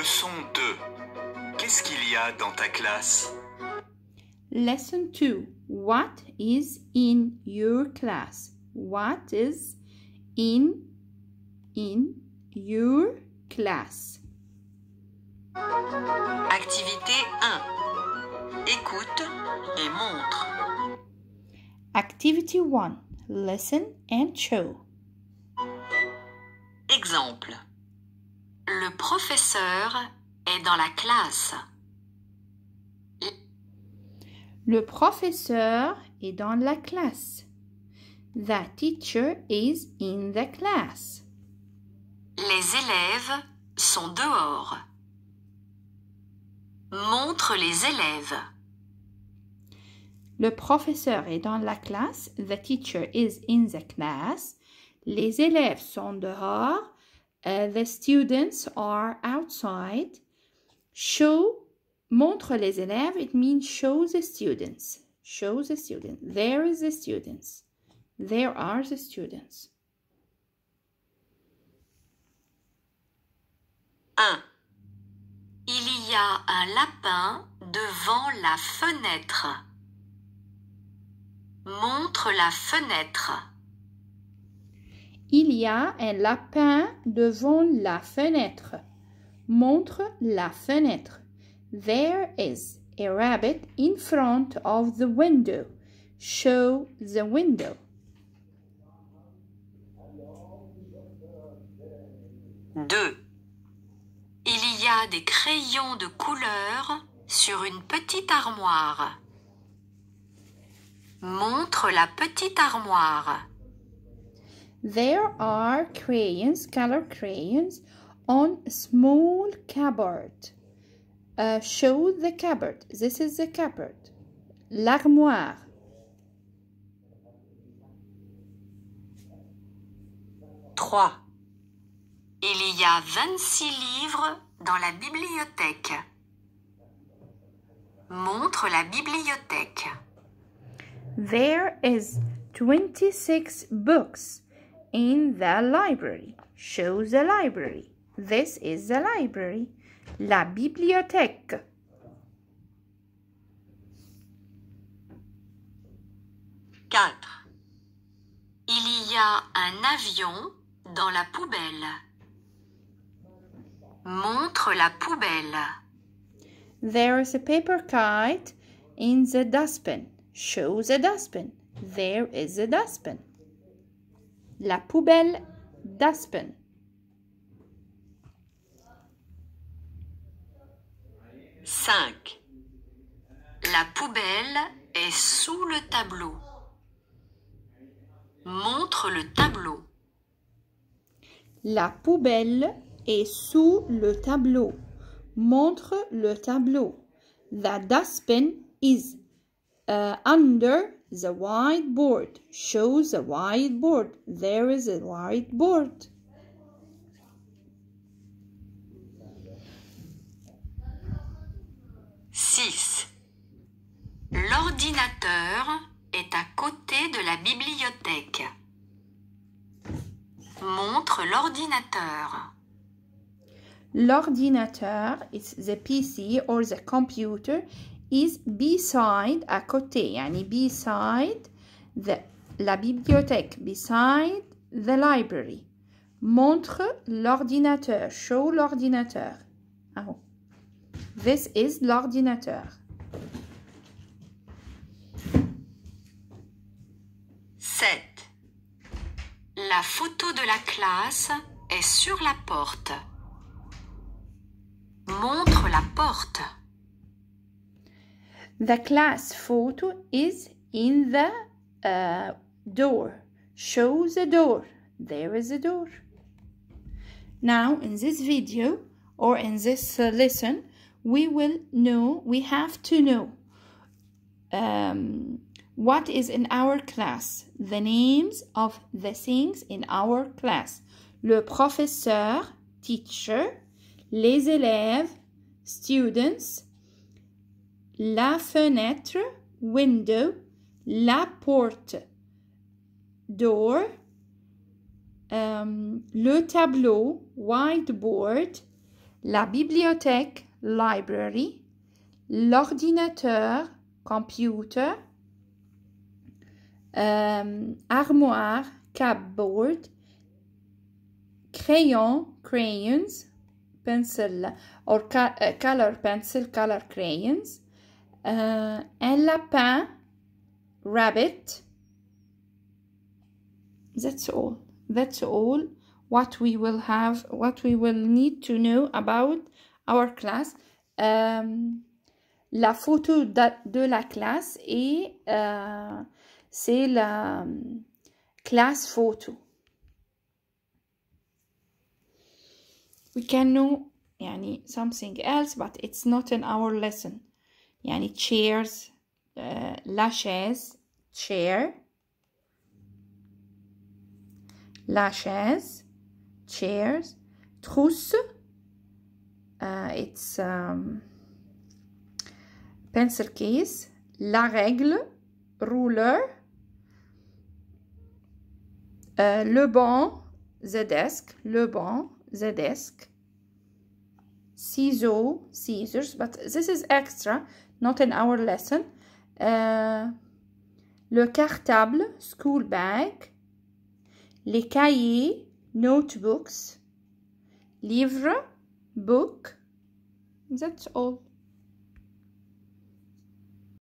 Leçon 2. Qu'est-ce qu'il y a dans ta classe Lesson 2. What is in your class? What is in in your class? Activité 1. Écoute et montre. Activity 1. Listen and show. Exemple. Le professeur est dans la classe. Le professeur est dans la classe. The teacher is in the class. Les élèves sont dehors. Montre les élèves. Le professeur est dans la classe. The teacher is in the class. Les élèves sont dehors. Euh, the students are outside. Show, montre les élèves. It means show the students. Show the students. There is the students. There are the students. 1. Il y a un lapin devant la fenêtre. Montre la fenêtre. Il y a un lapin devant la fenêtre. Montre la fenêtre. There is a rabbit in front of the window. Show the window. Deux. Il y a des crayons de couleur sur une petite armoire. Montre la petite armoire. There are crayons, color crayons, on a small cupboard. Uh, show the cupboard. This is the cupboard. L'armoire. Trois. Il y a 26 livres dans la bibliothèque. Montre la bibliothèque. There is 26 books in the library. Show the library. This is the library. La bibliothèque. Quatre. Il y a un avion dans la poubelle. Montre la poubelle. There is a paper kite in the dustbin. Show the dustbin. There is a dustbin. la poubelle d'Aspen. « 5. La poubelle est sous le tableau. Montre le tableau. La poubelle est sous le tableau. Montre le tableau. The daspen is uh, under The whiteboard. a white whiteboard. There is a whiteboard. Six. L'ordinateur est à côté de la bibliothèque. Montre l'ordinateur. L'ordinateur is the PC or the computer is beside, à côté, beside the, la bibliothèque, beside the library. Montre l'ordinateur, show l'ordinateur. Ah This is l'ordinateur. La photo de la classe est sur la porte. Montre la porte. The class photo is in the uh, door. Show the door. There is a door. Now, in this video or in this uh, lesson, we will know, we have to know um, what is in our class, the names of the things in our class. Le professeur, teacher, les élèves, students, la fenêtre, window, la porte, door, euh, le tableau, whiteboard, la bibliothèque, library, l'ordinateur, computer, euh, armoire, cupboard, crayon, crayons, pencil or euh, color pencil, color crayons, un uh, lapin, rabbit. That's all. That's all what we will have, what we will need to know about our class. Um, la photo de la classe et uh, c'est la um, class photo. We can know something else but it's not in our lesson. يعني chairs uh, lashes chair lashes chairs trousse uh, it's um, pencil case la règle ruler uh, le banc the desk le banc the desk ciseaux scissors but this is extra not in our lesson. Uh, le cartable, school bag. Les cahiers, notebooks. Livre, book. That's all.